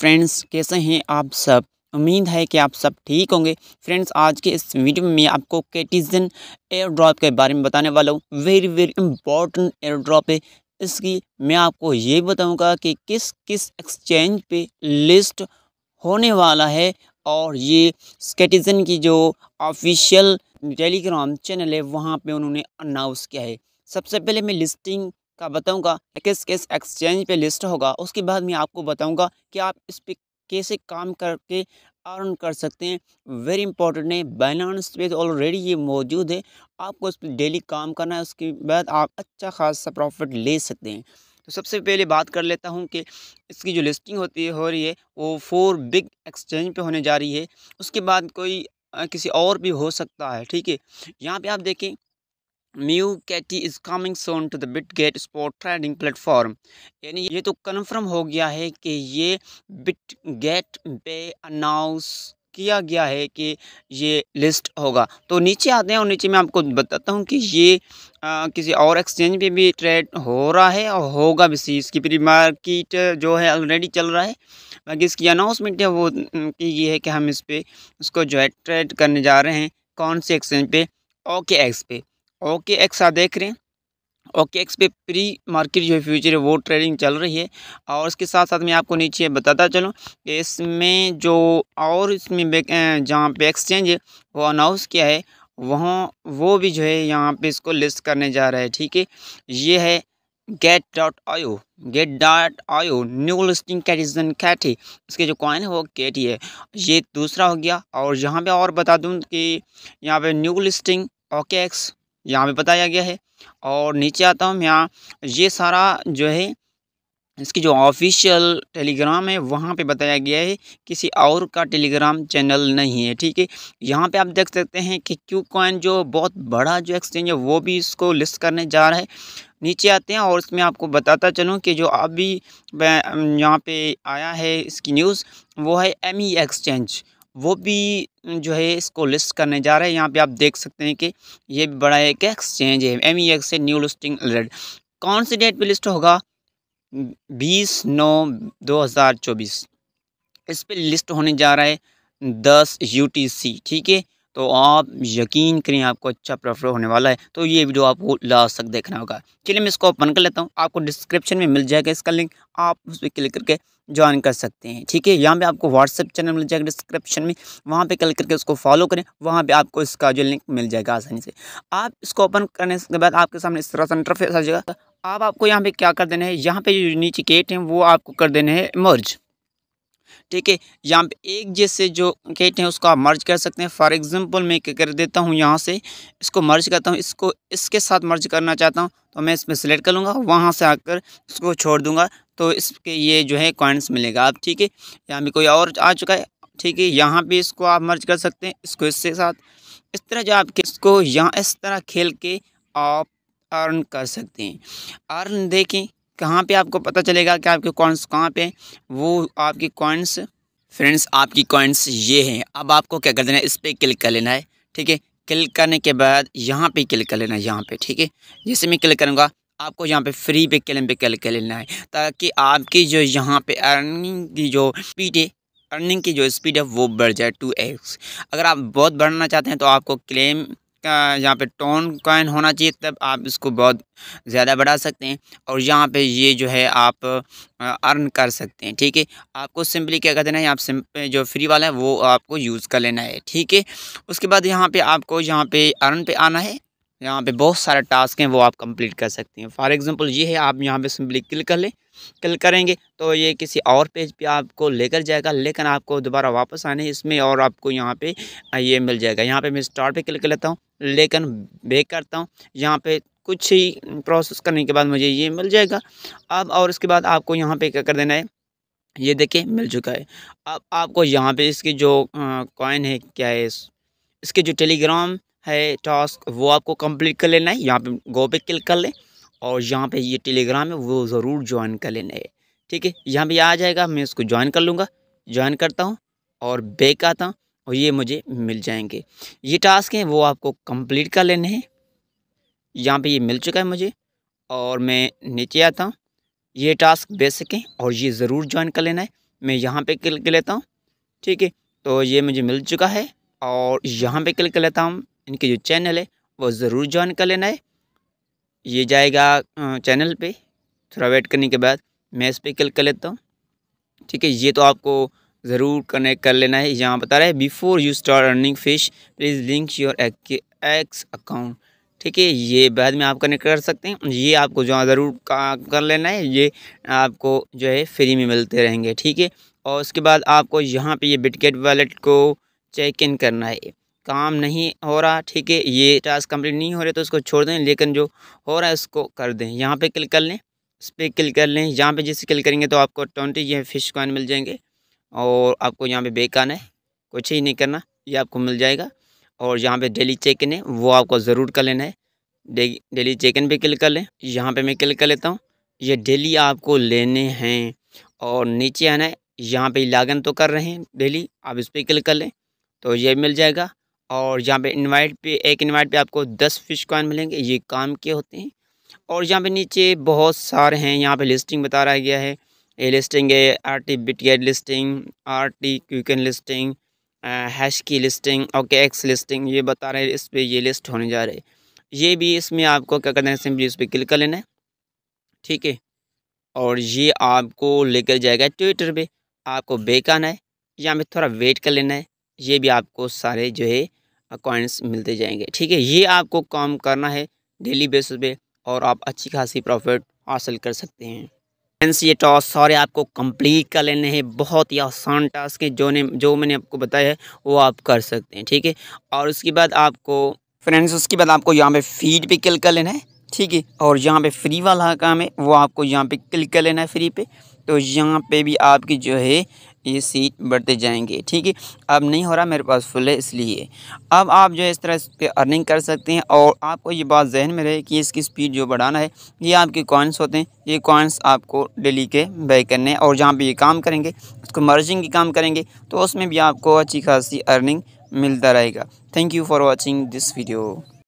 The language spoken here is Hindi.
फ्रेंड्स कैसे हैं आप सब उम्मीद है कि आप सब ठीक होंगे फ्रेंड्स आज के इस वीडियो में मैं आपको कैटिजन एयर ड्रॉप के बारे में बताने वाला हूँ very very important airdrop है इसकी मैं आपको ये बताऊँगा कि किस किस एक्सचेंज पे लिस्ट होने वाला है और ये कैटिजन की जो ऑफिशियल टेलीग्राम चैनल है वहाँ पर उन्होंने अनाउंस किया है सबसे पहले मैं लिस्टिंग का बताऊंगा किस किस एक्सचेंज पे लिस्ट होगा उसके बाद मैं आपको बताऊंगा कि आप इस पर कैसे काम करके अर्न कर सकते हैं वेरी इंपॉर्टेंट है बैलेंस पे तो ऑलरेडी ये मौजूद है आपको उस पर डेली काम करना है उसके बाद आप अच्छा खासा प्रॉफिट ले सकते हैं तो सबसे पहले बात कर लेता हूँ कि इसकी जो लिस्टिंग होती है हो रही है वो फोर बिग एक्सचेंज पे होने जा रही है उसके बाद कोई किसी और भी हो सकता है ठीक है यहाँ पे आप देखें Katie is coming soon to the Bitget spot trading platform यानी ये तो कन्फर्म हो गया है कि ये बिट गेट पे अनाउंस किया गया है कि ये लिस्ट होगा तो नीचे आते हैं और नीचे मैं आपको बताता हूँ कि ये आ, किसी और एक्सचेंज पे भी ट्रेड हो रहा है और होगा भी सी इसकी प्री मार्केट जो है ऑलरेडी चल रहा है बाकी इसकी अनाउंसमेंट है वो की ये है कि हम इस पर उसको जो है ट्रेड करने जा रहे हैं कौन से एक्सचेंज पे ओके एक्स पे ओके एक्स आप देख रहे हैं ओके एक्स पे प्री मार्केट जो है फ्यूचर है वो ट्रेडिंग चल रही है और इसके साथ साथ मैं आपको नीचे बताता चलूँ कि इसमें जो और इसमें जहाँ पे एक्सचेंज है वो अनाउंस किया है वहाँ वो भी जो है यहाँ पे इसको लिस्ट करने जा रहा है ठीक है ये है gate dot io gate dot io new listing कैटिजन कैटी इसके जो कॉइन है वो कैटी है ये दूसरा हो गया और यहाँ पे और बता दूँ कि यहाँ पे न्यू लिस्टिंग ओके एक्स यहाँ पे बताया गया है और नीचे आता हूँ यहाँ ये सारा जो है इसकी जो ऑफिशियल टेलीग्राम है वहाँ पे बताया गया है किसी और का टेलीग्राम चैनल नहीं है ठीक है यहाँ पे आप देख सकते हैं कि क्यू कॉइन जो बहुत बड़ा जो एक्सचेंज है वो भी इसको लिस्ट करने जा रहा है नीचे आते हैं और इसमें आपको बताता चलूँ कि जो अभी यहाँ पे आया है इसकी न्यूज़ वो है एम एक्सचेंज e वो भी जो है इसको लिस्ट करने जा रहे हैं यहाँ पे आप देख सकते हैं कि ये भी बड़ा एक एक्सचेंज है M E X new listing alert कौन सी डेट पर लिस्ट होगा बीस नौ दो हज़ार चौबीस इस पर लिस्ट होने जा रहा है दस यू टी सी ठीक है तो आप यकीन करें आपको अच्छा प्रॉफिट होने वाला है तो ये वीडियो आपको लास्ट तक देखना होगा चलिए मैं इसको ओपन कर लेता हूँ आपको डिस्क्रिप्शन में मिल जाएगा इसका लिंक आप उस पर क्लिक करके ज्वाइन कर सकते हैं ठीक है यहाँ पे आपको व्हाट्सअप चैनल मिल जाएगा डिस्क्रिप्शन में वहाँ पे क्लिक करके उसको फॉलो करें वहाँ पे आपको इसका जो लिंक मिल जाएगा आसानी से आप इसको ओपन करने के बाद आपके सामने इस तरह से इंटरफेस आ जाएगा आप आपको यहाँ पे क्या कर देना है यहाँ पे जो नीचे गेट हैं वो आपको कर देने हैं मर्ज ठीक है यहाँ पे एक जैसे जो कहते हैं उसको आप मर्ज कर सकते हैं फॉर एग्जांपल मैं क्या कर देता हूँ यहाँ से इसको मर्ज करता हूँ इसको इसके साथ मर्ज करना चाहता हूँ तो मैं इसमें सेलेक्ट कर लूँगा वहाँ से आकर इसको छोड़ दूँगा तो इसके ये जो है कॉइन्स मिलेगा आप ठीक है यहाँ पर कोई और आ चुका है ठीक है यहाँ भी इसको आप मर्ज कर सकते हैं इसको इसके साथ इस तरह जो आप इसको यहाँ इस तरह खेल के आप अर्न कर सकते हैं अर्न देखें कहाँ पे आपको पता चलेगा कि आपके कॉइन्स कहाँ पे वो आपकी कॉइन्स फ्रेंड्स आपकी कॉइन्स ये हैं अब आपको क्या कर देना है इस पर क्लिक कर लेना है ठीक है क्लिक करने के बाद यहाँ पे क्लिक कर लेना है यहाँ पे ठीक है जैसे मैं क्लिक करूँगा आपको यहाँ पे फ्री पे क्लेम पे क्लिक कर लेना है ताकि आपकी जो यहाँ पे अर्निंग की जो स्पीड है अर्निंग की जो स्पीड है वो बढ़ जाए टू एक्स अगर आप बहुत बढ़ना चाहते हैं तो आपको क्लेम यहाँ पे टोन कॉइन होना चाहिए तब आप इसको बहुत ज़्यादा बढ़ा सकते हैं और यहाँ पे ये जो है आप अर्न कर सकते हैं ठीक है आपको सिंपली क्या करना है आप सिंपल जो फ्री वाला है वो आपको यूज़ कर लेना है ठीक है उसके बाद यहाँ पे आपको यहाँ पे अर्न पे आना है यहाँ पे बहुत सारे टास्क हैं वो आप कंप्लीट कर सकती हैं फॉर एग्जांपल ये है आप यहाँ पे सिंपली क्लिक कर लें क्लिक करेंगे तो ये किसी और पेज पे आपको लेकर जाएगा लेकिन आपको दोबारा वापस आने इसमें और आपको यहाँ पे ये मिल जाएगा यहाँ पे मैं स्टार्ट पे क्लिक कर लेता हूँ लेकिन बेक करता हूँ यहाँ पर कुछ ही प्रोसेस करने के बाद मुझे ये मिल जाएगा अब और इसके बाद आपको यहाँ पर क्या कर देना है ये देखिए मिल चुका है अब आपको यहाँ पर इसकी जो कॉइन है क्या है इसके जो टेलीग्राम है टास्क वो आपको कंप्लीट कर लेना है यहाँ पे गो पे क्लिक कर लें और यहाँ पे ये टेलीग्राम है वो ज़रूर ज्वाइन कर लेना है ठीक है यहाँ पे आ जाएगा मैं इसको ज्वाइन कर लूँगा ज्वाइन करता हूँ और बैक आता हूँ और ये मुझे मिल जाएंगे ये टास्क हैं वो आपको कम्प्लीट कर लेने हैं यहाँ पर ये मिल चुका है मुझे और मैं नीचे आता हूँ ये टास्क बेसिक हैं और ये ज़रूर ज्वाइन कर लेना है मैं यहाँ पे क्लिक कर लेता हूँ ठीक है तो ये मुझे मिल चुका है और यहाँ पे क्लिक कर लेता हूँ इनके जो चैनल है वो ज़रूर ज्वाइन कर लेना है ये जाएगा चैनल पे थोड़ा वेट करने के बाद मैं इस पर क्लिक कर लेता हूँ ठीक है ये तो आपको ज़रूर कनेक्ट कर लेना है यहाँ बता रहा है before you start earning fish please link your X account ठीक है ये बाद में आप कनेक्ट कर सकते हैं ये आपको जो ज़रूर कर लेना है ये आपको जो है फ्री में मिलते रहेंगे ठीक है और उसके बाद आपको यहाँ पे ये बिटकेट वॉलेट को चेक इन करना है काम नहीं हो रहा ठीक है ये टास्क कंप्लीट नहीं हो रहा तो उसको छोड़ दें लेकिन जो हो रहा है उसको कर दें यहाँ पे क्लिक कर लें उस पर क्लिक कर लें यहाँ पे जिससे क्लिक करेंगे तो आपको ट्वेंटी ये फिश कॉइन मिल जाएंगे और आपको यहाँ पे बेक आना है कुछ ही नहीं करना ये आपको मिल जाएगा और यहाँ पर डेली चेक इन है वो आपको ज़रूर कर लेना है डे, डेली चेक इन पर क्लिक कर लें यहाँ पर मैं क्लिक कर लेता हूँ ये डेली आपको लेने हैं और नीचे आना है यहाँ पर लागन तो कर रहे हैं डेली आप इस पर क्लिक कर लें तो ये मिल जाएगा और यहाँ पे इनवाइट पे एक इनवाइट पे आपको दस फिश कॉइन मिलेंगे ये काम के होते हैं और यहाँ पे नीचे बहुत सारे हैं यहाँ पे लिस्टिंग बता रहा गया है ये लिस्टिंग है R T bit listing R T क्यूकन लिस्टिंग हैश की लिस्टिंग ओके एक्स लिस्टिंग ये बता रहे हैं इस पर ये लिस्ट होने जा रहे है ये भी इसमें आपको क्या करना है सिम्पली उस पर क्लिक कर लेना है ठीक है और ये आपको लेकर जाएगा ट्विटर पर आपको बेक आना है यहाँ पे थोड़ा वेट कर लेना है ये भी आपको सारे जो है कॉइन्स मिलते जाएंगे ठीक है ये आपको काम करना है डेली बेसिस पे और आप अच्छी खासी प्रॉफिट हासिल कर सकते हैं फ्रेंड्स ये टॉस सारे आपको कंप्लीट कर लेने हैं बहुत ही आसान टास्क है जो ने जो मैंने आपको बताया है वो आप कर सकते हैं ठीक है और उसके बाद आपको फ्रेंड्स उसके बाद आपको यहाँ पे फीड पे क्लिक कर लेना है ठीक है और यहाँ पे फ्री वाला काम है वो आपको यहाँ पे क्लिक कर लेना है फ्री पे तो यहाँ पे भी आपकी जो है ये सीट बढ़ते जाएंगे ठीक है अब नहीं हो रहा मेरे पास फुल है इसलिए अब आप जो है इस तरह इस अर्निंग कर सकते हैं और आपको ये बात जहन में रहे कि इसकी स्पीड जो बढ़ाना है ये आपके कॉइन्स होते हैं ये कॉइन्स आपको डेली के बाय करने और जहाँ पर ये काम करेंगे उसको मर्जिंग की काम करेंगे तो उसमें भी आपको अच्छी खासी अर्निंग मिलता रहेगा thank you for watching this video